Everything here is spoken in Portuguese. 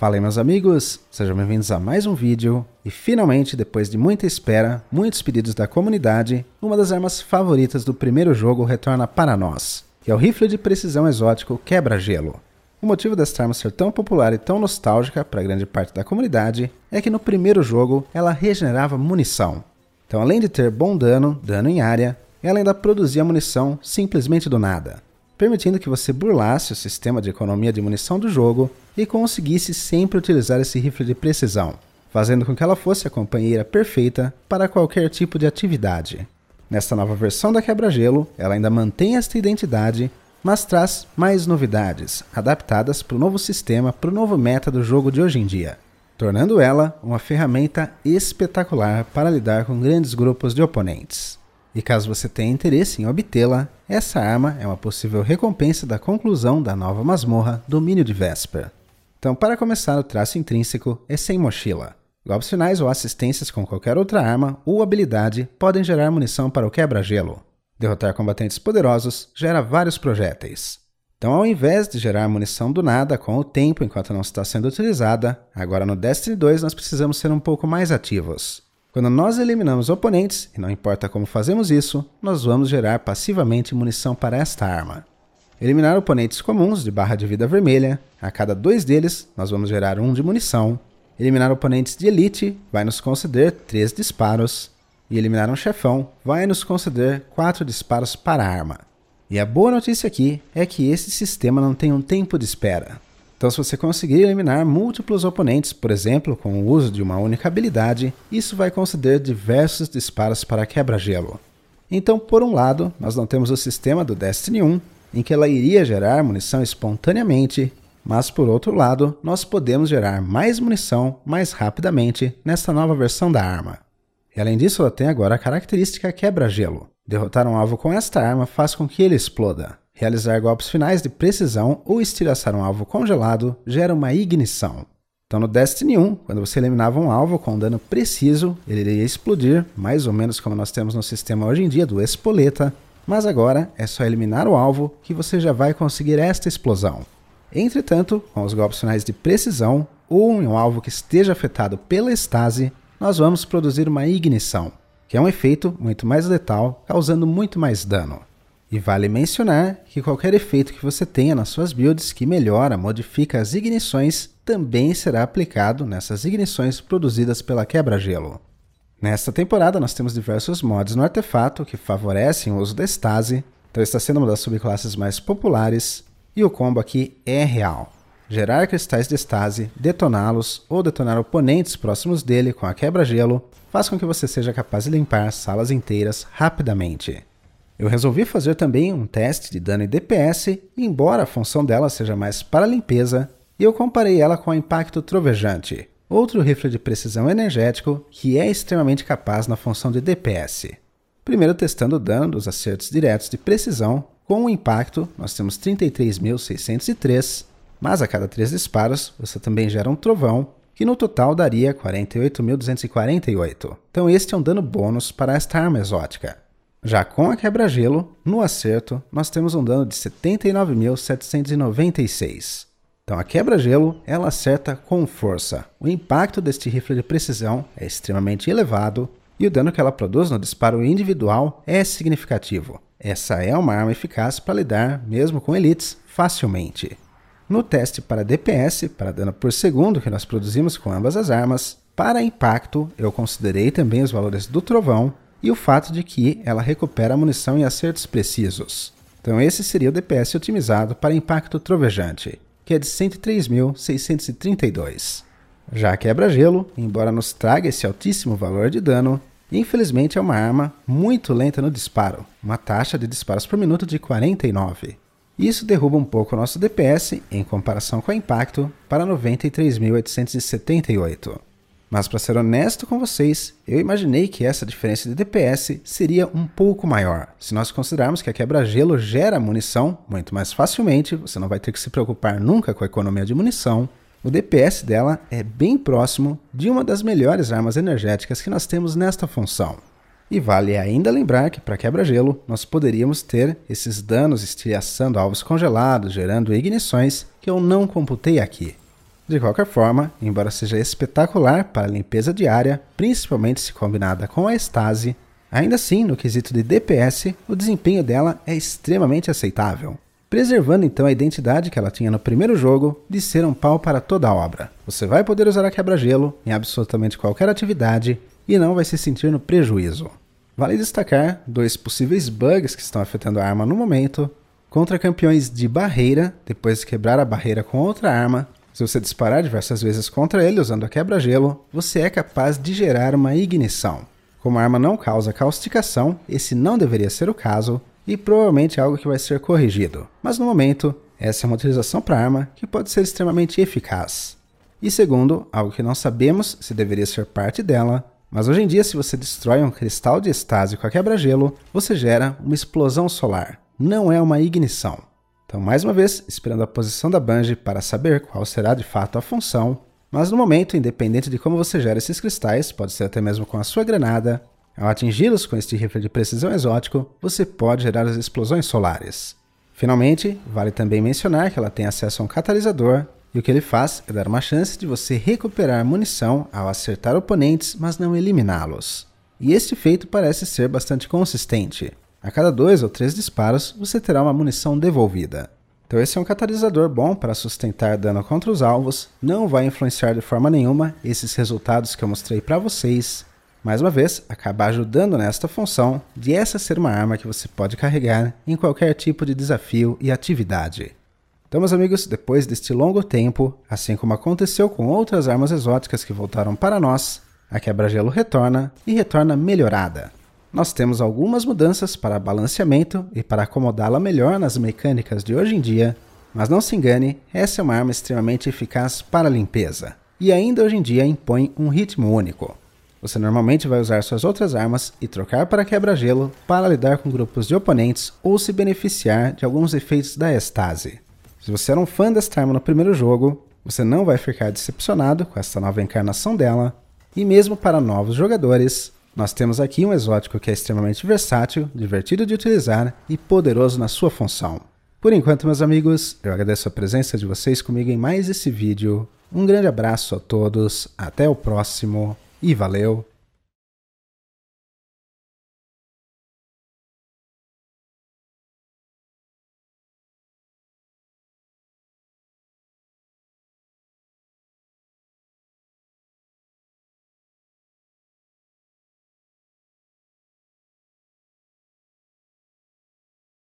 Fala aí, meus amigos, sejam bem-vindos a mais um vídeo e finalmente, depois de muita espera, muitos pedidos da comunidade, uma das armas favoritas do primeiro jogo retorna para nós, que é o rifle de precisão exótico Quebra-Gelo. O motivo desta arma ser tão popular e tão nostálgica para grande parte da comunidade é que no primeiro jogo ela regenerava munição. Então, além de ter bom dano, dano em área, ela ainda produzia munição simplesmente do nada permitindo que você burlasse o sistema de economia de munição do jogo e conseguisse sempre utilizar esse rifle de precisão, fazendo com que ela fosse a companheira perfeita para qualquer tipo de atividade. Nesta nova versão da Quebra-Gelo, ela ainda mantém esta identidade, mas traz mais novidades, adaptadas para o novo sistema, para o novo meta do jogo de hoje em dia, tornando ela uma ferramenta espetacular para lidar com grandes grupos de oponentes. E caso você tenha interesse em obtê-la, essa arma é uma possível recompensa da conclusão da nova masmorra Domínio de Vesper. Então, para começar, o traço intrínseco é sem mochila. Golpes finais ou assistências com qualquer outra arma ou habilidade podem gerar munição para o quebra-gelo. Derrotar combatentes poderosos gera vários projéteis. Então, ao invés de gerar munição do nada com o tempo enquanto não está sendo utilizada, agora no Destiny 2 nós precisamos ser um pouco mais ativos. Quando nós eliminamos oponentes, e não importa como fazemos isso, nós vamos gerar passivamente munição para esta arma. Eliminar oponentes comuns de barra de vida vermelha, a cada dois deles nós vamos gerar um de munição. Eliminar oponentes de elite vai nos conceder três disparos. E eliminar um chefão vai nos conceder quatro disparos para a arma. E a boa notícia aqui é que esse sistema não tem um tempo de espera. Então, se você conseguir eliminar múltiplos oponentes, por exemplo, com o uso de uma única habilidade, isso vai conceder diversos disparos para quebra-gelo. Então, por um lado, nós não temos o sistema do Destiny 1, em que ela iria gerar munição espontaneamente, mas por outro lado, nós podemos gerar mais munição mais rapidamente nesta nova versão da arma. E além disso, ela tem agora a característica quebra-gelo. Derrotar um alvo com esta arma faz com que ele exploda. Realizar golpes finais de precisão ou estilhaçar um alvo congelado gera uma ignição. Então, no Destiny 1, quando você eliminava um alvo com um dano preciso, ele iria explodir, mais ou menos como nós temos no sistema hoje em dia do Espoleta, mas agora é só eliminar o alvo que você já vai conseguir esta explosão. Entretanto, com os golpes finais de precisão ou em um alvo que esteja afetado pela estase, nós vamos produzir uma ignição, que é um efeito muito mais letal, causando muito mais dano. E vale mencionar que qualquer efeito que você tenha nas suas builds que melhora, modifica as ignições, também será aplicado nessas ignições produzidas pela quebra-gelo. Nesta temporada nós temos diversos mods no artefato que favorecem o uso da estase, então está sendo uma das subclasses mais populares, e o combo aqui é real. Gerar cristais de estase, detoná-los ou detonar oponentes próximos dele com a quebra-gelo faz com que você seja capaz de limpar salas inteiras rapidamente. Eu resolvi fazer também um teste de dano e DPS, embora a função dela seja mais para limpeza, e eu comparei ela com o Impacto Trovejante, outro rifle de precisão energético que é extremamente capaz na função de DPS. Primeiro testando o dano dos acertos diretos de precisão, com o impacto nós temos 33.603, mas a cada 3 disparos você também gera um trovão, que no total daria 48.248. Então este é um dano bônus para esta arma exótica. Já com a quebra-gelo, no acerto, nós temos um dano de 79.796. Então a quebra-gelo, ela acerta com força. O impacto deste rifle de precisão é extremamente elevado e o dano que ela produz no disparo individual é significativo. Essa é uma arma eficaz para lidar, mesmo com elites, facilmente. No teste para DPS, para dano por segundo que nós produzimos com ambas as armas, para impacto eu considerei também os valores do trovão e o fato de que ela recupera munição em acertos precisos. Então esse seria o DPS otimizado para impacto trovejante, que é de 103.632. Já quebra-gelo, embora nos traga esse altíssimo valor de dano, infelizmente é uma arma muito lenta no disparo, uma taxa de disparos por minuto de 49. Isso derruba um pouco o nosso DPS em comparação com o impacto para 93.878. Mas para ser honesto com vocês, eu imaginei que essa diferença de DPS seria um pouco maior. Se nós considerarmos que a quebra-gelo gera munição muito mais facilmente, você não vai ter que se preocupar nunca com a economia de munição. O DPS dela é bem próximo de uma das melhores armas energéticas que nós temos nesta função. E vale ainda lembrar que para quebra-gelo nós poderíamos ter esses danos estilhaçando alvos congelados, gerando ignições que eu não computei aqui. De qualquer forma, embora seja espetacular para a limpeza diária, principalmente se combinada com a estase, ainda assim, no quesito de DPS, o desempenho dela é extremamente aceitável preservando então a identidade que ela tinha no primeiro jogo de ser um pau para toda a obra. Você vai poder usar a quebra-gelo em absolutamente qualquer atividade e não vai se sentir no prejuízo. Vale destacar dois possíveis bugs que estão afetando a arma no momento contra campeões de barreira, depois de quebrar a barreira com outra arma, se você disparar diversas vezes contra ele usando a quebra-gelo, você é capaz de gerar uma ignição. Como a arma não causa causticação, esse não deveria ser o caso e provavelmente é algo que vai ser corrigido. Mas no momento, essa é uma utilização para arma que pode ser extremamente eficaz. E segundo, algo que não sabemos se deveria ser parte dela, mas hoje em dia, se você destrói um cristal de estase com a quebra-gelo, você gera uma explosão solar, não é uma ignição. Então, mais uma vez, esperando a posição da Banji para saber qual será de fato a função, mas no momento, independente de como você gera esses cristais, pode ser até mesmo com a sua granada, ao atingi-los com este rifle de precisão exótico, você pode gerar as explosões solares. Finalmente, vale também mencionar que ela tem acesso a um catalisador, e o que ele faz é dar uma chance de você recuperar munição ao acertar oponentes, mas não eliminá-los. E este feito parece ser bastante consistente. A cada dois ou três disparos, você terá uma munição devolvida. Então esse é um catalisador bom para sustentar dano contra os alvos, não vai influenciar de forma nenhuma esses resultados que eu mostrei para vocês. Mais uma vez, acaba ajudando nesta função de essa ser uma arma que você pode carregar em qualquer tipo de desafio e atividade. Então, meus amigos, depois deste longo tempo, assim como aconteceu com outras armas exóticas que voltaram para nós, a quebra-gelo retorna e retorna melhorada. Nós temos algumas mudanças para balanceamento e para acomodá-la melhor nas mecânicas de hoje em dia, mas não se engane, essa é uma arma extremamente eficaz para limpeza, e ainda hoje em dia impõe um ritmo único. Você normalmente vai usar suas outras armas e trocar para quebra-gelo para lidar com grupos de oponentes ou se beneficiar de alguns efeitos da estase. Se você era é um fã desta arma no primeiro jogo, você não vai ficar decepcionado com esta nova encarnação dela, e mesmo para novos jogadores, nós temos aqui um exótico que é extremamente versátil, divertido de utilizar e poderoso na sua função. Por enquanto, meus amigos, eu agradeço a presença de vocês comigo em mais esse vídeo. Um grande abraço a todos, até o próximo e valeu!